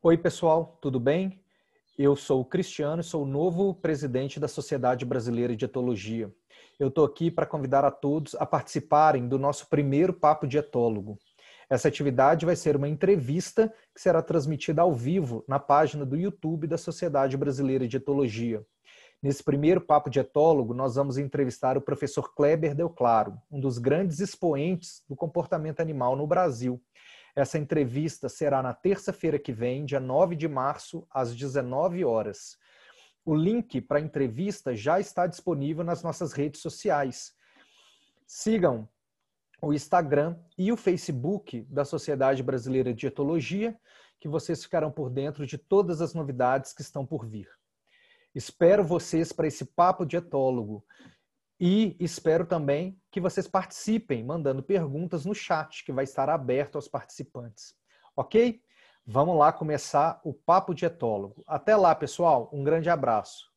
Oi, pessoal, tudo bem? Eu sou o Cristiano e sou o novo presidente da Sociedade Brasileira de Etologia. Eu estou aqui para convidar a todos a participarem do nosso primeiro Papo de Etólogo. Essa atividade vai ser uma entrevista que será transmitida ao vivo na página do YouTube da Sociedade Brasileira de Etologia. Nesse primeiro Papo de Etólogo, nós vamos entrevistar o professor Kleber Del Claro, um dos grandes expoentes do comportamento animal no Brasil. Essa entrevista será na terça-feira que vem, dia 9 de março, às 19 horas. O link para a entrevista já está disponível nas nossas redes sociais. Sigam o Instagram e o Facebook da Sociedade Brasileira de Etologia, que vocês ficarão por dentro de todas as novidades que estão por vir. Espero vocês para esse papo de etólogo e espero também que vocês participem, mandando perguntas no chat, que vai estar aberto aos participantes. Ok? Vamos lá começar o Papo de Etólogo. Até lá, pessoal. Um grande abraço.